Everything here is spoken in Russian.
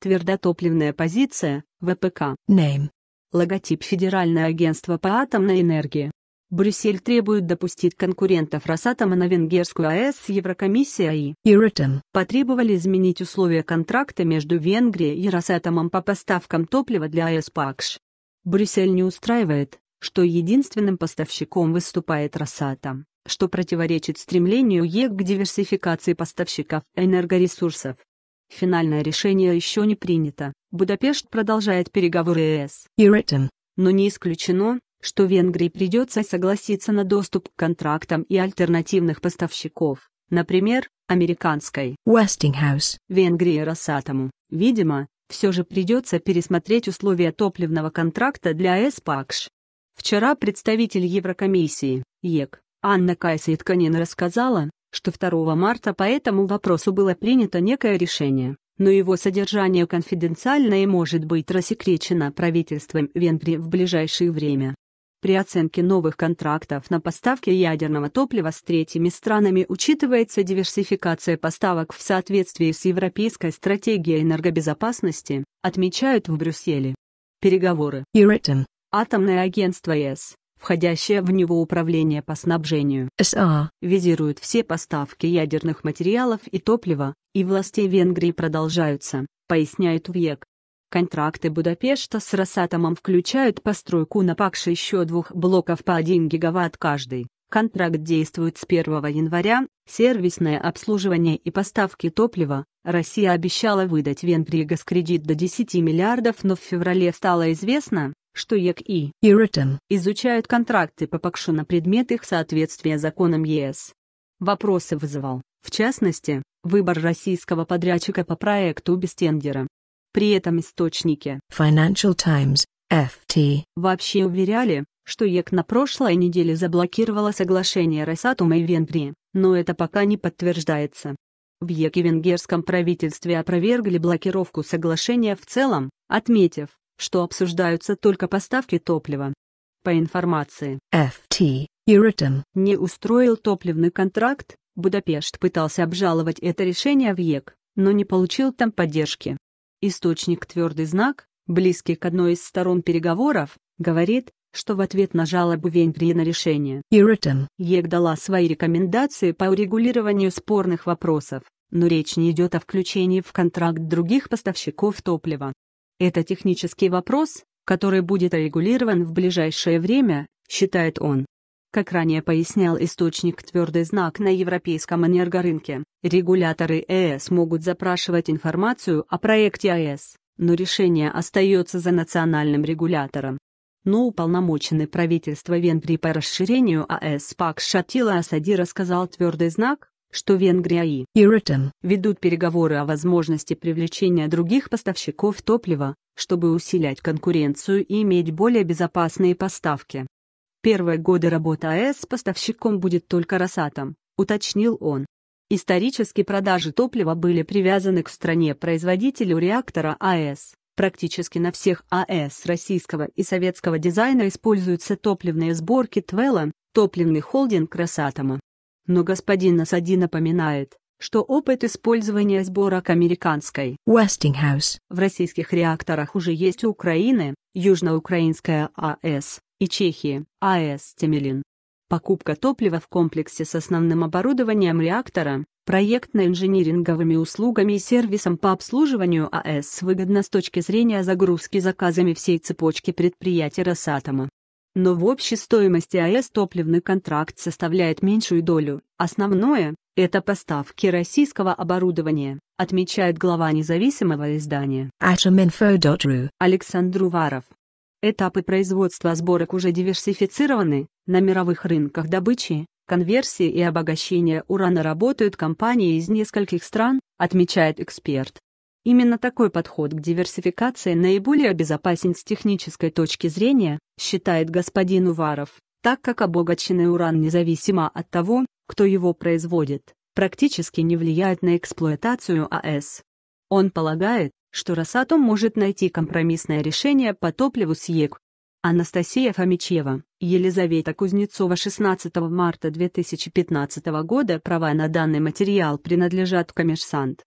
Твердотопливная позиция, ВПК. Name. Логотип Федеральное агентство по атомной энергии. Брюссель требует допустить конкурентов Росатома на Венгерскую АЭС Еврокомиссия и Юритом. Потребовали изменить условия контракта между Венгрией и Росатомом по поставкам топлива для АЭС ПАКШ. Брюссель не устраивает, что единственным поставщиком выступает Росатом, что противоречит стремлению ЕК к диверсификации поставщиков энергоресурсов. Финальное решение еще не принято. Будапешт продолжает переговоры ЕС и РЭТом. Но не исключено, что Венгрии придется согласиться на доступ к контрактам и альтернативных поставщиков, например, американской Westinghouse, Венгрии Росатому. Видимо, все же придется пересмотреть условия топливного контракта для СПАКШ. Вчера представитель Еврокомиссии, ЕК, Анна Кайса Итканин рассказала, что 2 марта по этому вопросу было принято некое решение, но его содержание конфиденциально и может быть рассекречено правительством Венгрии в ближайшее время. При оценке новых контрактов на поставки ядерного топлива с третьими странами учитывается диверсификация поставок в соответствии с Европейской стратегией энергобезопасности, отмечают в Брюсселе. Переговоры. Юритин. Атомное агентство ЕС входящее в него управление по снабжению СА, визирует все поставки ядерных материалов и топлива, и власти Венгрии продолжаются, поясняет Век. Контракты Будапешта с Росатомом включают постройку на Пакше еще двух блоков по 1 гигаватт каждый. Контракт действует с 1 января, сервисное обслуживание и поставки топлива. Россия обещала выдать Венгрии газкредит до 10 миллиардов, но в феврале стало известно, что ЕК и ИРИТОМ изучают контракты ППКШ на предмет их соответствия законам ЕС. Вопросы вызывал, в частности, выбор российского подрядчика по проекту без тендера. При этом источники Financial Times, FT вообще уверяли, что ЕК на прошлой неделе заблокировала соглашение Росатома и Венгрии, но это пока не подтверждается. В ЕК и венгерском правительстве опровергли блокировку соглашения в целом, отметив, что обсуждаются только поставки топлива. По информации FT, Euratom не устроил топливный контракт, Будапешт пытался обжаловать это решение в ЕК, но не получил там поддержки. Источник «Твердый знак», близкий к одной из сторон переговоров, говорит, что в ответ на жалобу Венгрии на решение Euratom ЕК дала свои рекомендации по урегулированию спорных вопросов, но речь не идет о включении в контракт других поставщиков топлива. Это технический вопрос, который будет регулирован в ближайшее время, считает он. Как ранее пояснял источник «Твердый знак» на европейском энергорынке, регуляторы ЕС могут запрашивать информацию о проекте АЭС, но решение остается за национальным регулятором. Но уполномоченный правительство Венгрии по расширению АЭС Пак Шатила Асади рассказал «Твердый знак», что Венгрия и Иритем ведут переговоры о возможности привлечения других поставщиков топлива, чтобы усилять конкуренцию и иметь более безопасные поставки. Первые годы работы АЭС поставщиком будет только «Росатом», уточнил он. Исторически продажи топлива были привязаны к стране-производителю реактора АЭС. Практически на всех АЭС российского и советского дизайна используются топливные сборки Твелла, топливный холдинг Росатома но господин Насади напоминает, что опыт использования сборок американской Westinghouse в российских реакторах уже есть у Украины, Южноукраинская АЭС и Чехии АЭС Темелин. Покупка топлива в комплексе с основным оборудованием реактора, проектно-инжиниринговыми услугами и сервисом по обслуживанию АЭС выгодна с точки зрения загрузки заказами всей цепочки предприятия Росатома но в общей стоимости АЭС топливный контракт составляет меньшую долю. Основное – это поставки российского оборудования, отмечает глава независимого издания Atominfo.ru Александр Уваров. Этапы производства сборок уже диверсифицированы, на мировых рынках добычи, конверсии и обогащения урана работают компании из нескольких стран, отмечает эксперт. Именно такой подход к диверсификации наиболее безопасен с технической точки зрения, считает господин Уваров, так как обогащенный уран независимо от того, кто его производит, практически не влияет на эксплуатацию АЭС. Он полагает, что Росатом может найти компромиссное решение по топливу СЕК. Анастасия Фомичева, Елизавета Кузнецова 16 марта 2015 года права на данный материал принадлежат коммерсант.